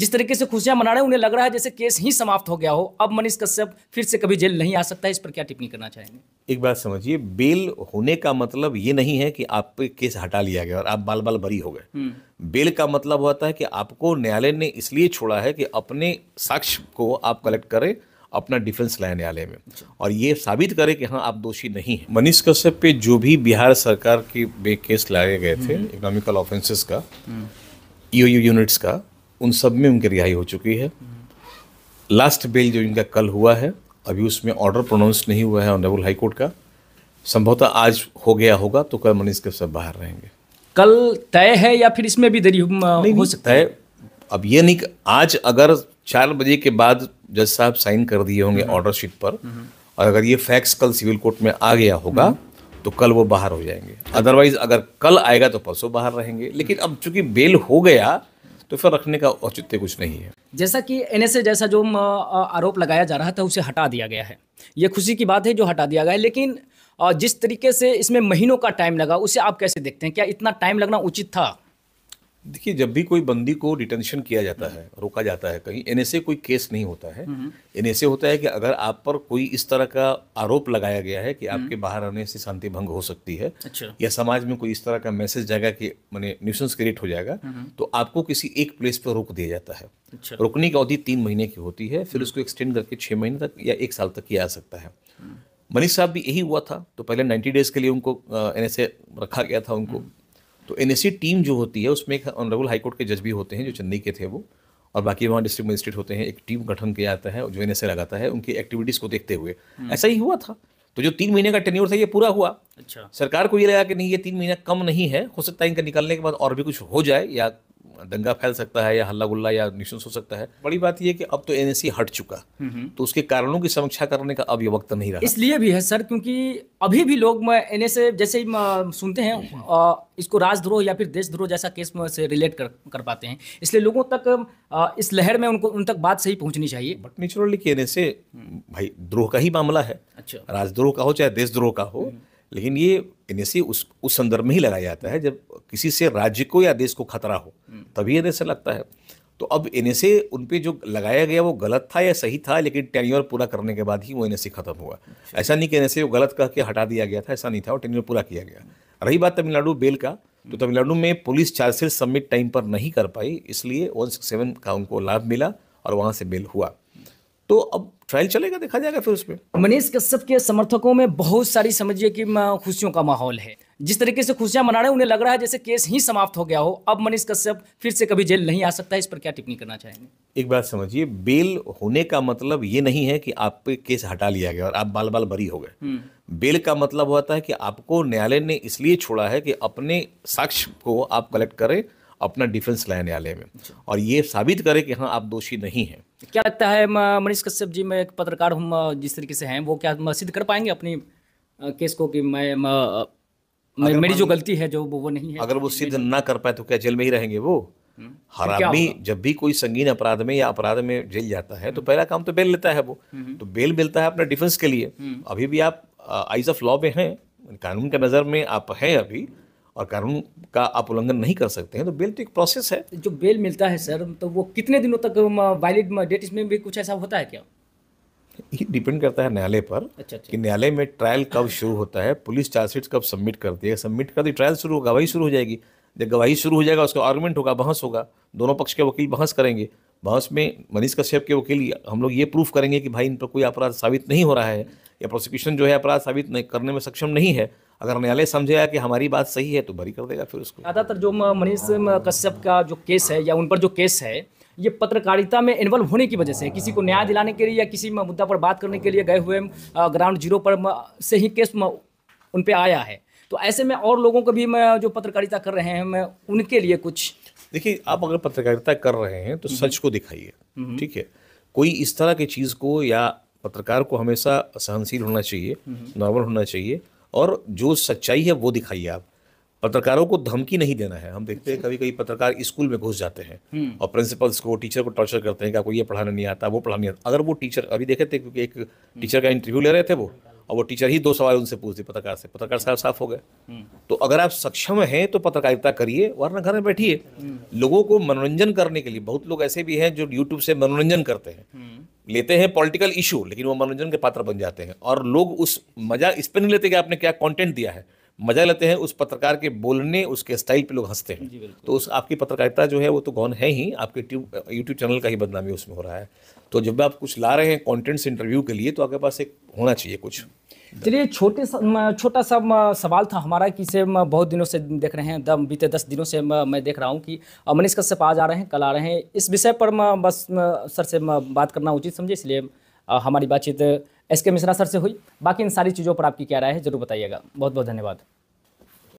जिस तरीके से खुशियां मना रहे हैं उन्हें लग रहा है जैसे केस ही समाप्त हो गया हो अब मनीष कश्यप फिर से कभी जेल नहीं आ सकता इस पर क्या टिप्पणी करना चाहेंगे एक बात समझिए बेल होने का मतलब ये नहीं है कि आप पे केस हटा लिया गया और आप बाल बाल बरी हो गए हम्म। बेल का मतलब होता है कि आपको न्यायालय ने इसलिए छोड़ा है कि अपने साक्ष्य को आप कलेक्ट करें अपना डिफेंस लाए न्यायालय में और ये साबित करें कि हाँ आप दोषी नहीं हैं मनीष कश्यप पे जो भी बिहार सरकार के केस लाए गए थे इकोनॉमिकल हम्म। ऑफेंसेस का यू हम्म। यूनिट्स e का उन सब में उनकी रिहाई हो चुकी है लास्ट बेल जो इनका कल हुआ है अभी उसमें ऑर्डर प्रोनाउंस नहीं हुआ है ऑनरेबल हाईकोर्ट का संभवतः आज हो गया होगा तो कल मनीष के सब बाहर रहेंगे कल तय है या फिर इसमें भी देरी हो, नहीं, हो सकता है अब ये नहीं आज अगर चार बजे के बाद जज साहब साइन कर दिए होंगे ऑर्डर हम्म। शीट पर हम्म। और अगर ये फैक्स कल सिविल कोर्ट में आ गया होगा हम्म। तो कल वो बाहर हो जाएंगे अदरवाइज अगर कल आएगा तो परसों बाहर रहेंगे लेकिन अब चूंकि बेल हो गया तो फिर रखने का औचित्य कुछ नहीं है जैसा कि एनएसए जैसा जो आरोप लगाया जा रहा था उसे हटा दिया गया है ये खुशी की बात है जो हटा दिया गया है लेकिन जिस तरीके से इसमें महीनों का टाइम लगा उसे आप कैसे देखते हैं क्या इतना टाइम लगना उचित था देखिए जब भी कोई बंदी को डिटेंशन किया जाता है रोका जाता है कहीं एनएसए कोई केस नहीं होता है एनएसए हम्म, हम्म। होता है कि अगर आप पर कोई इस तरह का आरोप लगाया गया है कि आपके हम्म। बाहर आने से शांति भंग हो सकती है अच्छा। या समाज में कोई इस तरह का मैसेज जाएगा कि मैंने न्यूसेंस क्रिएट हो जाएगा तो आपको किसी एक प्लेस पर रोक दिया जाता है अच्छा। रोकने की अवधि तीन महीने की होती है फिर उसको एक्सटेंड करके छः महीने तक या एक साल तक किया जा सकता है मनीष साहब भी यही हुआ था तो पहले नाइन्टी डेज के लिए उनको एन रखा गया था उनको तो एन टीम जो होती है उसमें एक ऑनरेबल हाईकोर्ट के जज भी होते हैं जो चेन्नई के थे वो और बाकी वहाँ डिस्ट्रिक्ट मजिस्ट्रेट होते हैं एक टीम गठन किया जाता है जो एन लगाता है उनकी एक्टिविटीज़ को देखते हुए हम्म। ऐसा ही हुआ था तो जो तीन महीने का टेन्योर था ये पूरा हुआ अच्छा सरकार को ये लगा कि नहीं ये तीन महीना कम नहीं है हो सकता है इनका निकालने के बाद और भी कुछ हो जाए या दंगा फैल सकता है या हल्ला गुल्ला या निशंस हो सकता है बड़ी बात यह कि अब तो एनएससी हट चुका तो उसके कारणों की समीक्षा करने का अब ये वक्त नहीं रहा इसलिए भी है सर क्योंकि अभी भी लोग एन जैसे सुनते हैं इसको राजद्रोह या फिर देशद्रोह जैसा केस में से रिलेट कर कर पाते हैं इसलिए लोगों तक इस लहर में उनको उन तक बात सही पहुंचनी चाहिए बट नेचुरली के एन भाई द्रोह का ही मामला है अच्छा राजद्रोह का हो चाहे देशद्रोह का हो हम्म। लेकिन ये एन उस उस संदर्भ में ही लगाया जाता है जब किसी से राज्य को या देश को खतरा हो हम्म। तभी एन लगता है तो अब एन उन पर जो लगाया गया वो गलत था या सही था लेकिन टेन्योर पूरा करने के बाद ही वो एन खत्म हुआ अच्छा। ऐसा नहीं कि एन को गलत कह के हटा दिया गया था ऐसा नहीं था और टेन्योर पूरा किया गया रही बात तमिलनाडु बेल का तो हम्म। तमिलनाडु में पुलिस चार्जशीट सबमिट टाइम पर नहीं कर पाई इसलिए वन सिक्स सेवन का उनको लाभ मिला और वहाँ से बेल हुआ तो अब ट्रायल चलेगा देखा जाएगा फिर उसमें मनीष कश्यप के समर्थकों में बहुत सारी समझिए कि खुशियों का माहौल है जिस तरीके से खुशियां मना रहे हैं उन्हें लग रहा है जैसे केस ही समाप्त हो गया हो अब मनीष कश्यप फिर से कभी जेल नहीं आ सकता है इस पर क्या टिप्पणी करना चाहेंगे एक बात समझिए बेल होने का मतलब ये नहीं है कि आप पे केस हटा लिया गया और आप बाल बाल बरी हो गए हम्म। बेल का मतलब होता है कि आपको न्यायालय ने इसलिए छोड़ा है कि अपने साक्ष्य को आप कलेक्ट करें अपना डिफेंस लाया न्यायालय में और ये साबित करे कि हाँ आप दोषी नहीं हैं क्या लगता है मनीष कश्यप जी मैं एक पत्रकार हूँ जिस तरीके से हैं वो क्या सिद्ध कर पाएंगे अपनी केस को कि मैं मेरी जो गलती है जो वो वो नहीं है अगर वो सिद्ध ना कर पाए तो क्या जेल में ही रहेंगे वो हम्म। हर तो आदमी जब भी कोई संगीन अपराध में या अपराध में जेल जाता है तो हम्म। पहला काम तो बेल लेता है वो हम्म। तो बेल मिलता है अपना डिफेंस के लिए अभी भी आप आइज ऑफ लॉ में हैं कानून के नज़र में आप हैं अभी और कानून का आप उल्लंघन नहीं कर सकते हैं तो बेल तो एक प्रोसेस है जो बेल मिलता है सर तो वो कितने दिनों तक वैलिड um, डेट इसमें भी कुछ ऐसा होता है क्या ये डिपेंड करता है न्यायालय पर अच्छा, अच्छा। कि न्यायालय में ट्रायल कब शुरू होता है पुलिस चार्जशीट कब सबमिट करती है सबमिट कर दी ट्रायल शुरू गवाही शुरू हो जाएगी जब गवाही शुरू हो जाएगा उसका आर्गूमेंट होगा बहस होगा दोनों पक्ष के वकील बहस करेंगे बहस में मनीष कश्यप के वकील हम लोग ये प्रूफ करेंगे कि भाई इन पर कोई अपराध साबित नहीं हो रहा है या प्रोसिक्यूशन जो है अपराध साबित नहीं करने में सक्षम नहीं है अगर न्यायालय समझेगा कि हमारी बात सही है तो बरी कर देगा फिर उसको ज़्यादातर जो मनीष कश्यप का जो केस है या उन पर जो केस है ये पत्रकारिता में इन्वॉल्व होने की वजह से किसी को न्याय दिलाने के लिए या किसी मुद्दा पर बात करने के लिए गए हुए ग्राउंड जीरो पर से ही केस उन पर आया है तो ऐसे में और लोगों को भी मैं जो पत्रकारिता कर रहे हैं मैं उनके लिए कुछ देखिए आप अगर पत्रकारिता कर रहे हैं तो सच को दिखाइए हम्म। ठीक है कोई इस तरह की चीज़ को या पत्रकार को हमेशा सहनशील होना चाहिए हम्म। नॉर्मल होना चाहिए और जो सच्चाई है वो दिखाइए आप पत्रकारों को धमकी नहीं देना है हम देखते हैं अच्छा। कभी कभी पत्रकार स्कूल में घुस जाते हैं हम्म। और प्रिंसिपल्स को टीचर को टॉर्चर करते हैं कि आपको ये पढ़ाना नहीं आता वो पढ़ाना नहीं आता अगर वो टीचर अभी देखे थे क्योंकि एक टीचर का इंटरव्यू ले रहे थे वो और वो टीचर ही दो सवाल उनसे पूछते पत्रकार से पत्रकार साहब साफ हो गए हम्म। तो अगर आप सक्षम हैं तो पत्रकारिता करिए वरना घर में बैठिए हम्म। लोगों को मनोरंजन करने के लिए बहुत लोग ऐसे भी हैं जो यूट्यूब से मनोरंजन करते हैं लेते हैं पॉलिटिकल इशू लेकिन वो मनोरंजन के पात्र बन जाते हैं और लोग उस मजा इस पर नहीं लेते कि आपने क्या कंटेंट दिया है मजा लेते हैं उस पत्रकार के बोलने उसके स्टाइल पे लोग हंसते हैं तो उस आपकी पत्रकारिता जो है वो तो गौन है ही आपके यूट्यूब चैनल का ही बदनामी उसमें हो रहा है तो जब आप कुछ ला रहे हैं कॉन्टेंट्स इंटरव्यू के लिए तो आपके पास एक होना चाहिए कुछ चलिए छोटे छोटा सा सवाल था हमारा कि से बहुत दिनों से देख रहे हैं दम बीते दस दिनों से मैं देख रहा हूँ कि मनीष कश्यप आज आ रहे हैं कल आ रहे हैं इस विषय पर मैं बस सर से बात करना उचित समझे इसलिए हमारी बातचीत एस के मिश्रा सर से हुई बाकी इन सारी चीज़ों पर आपकी क्या राय है जरूर बताइएगा बहुत बहुत धन्यवाद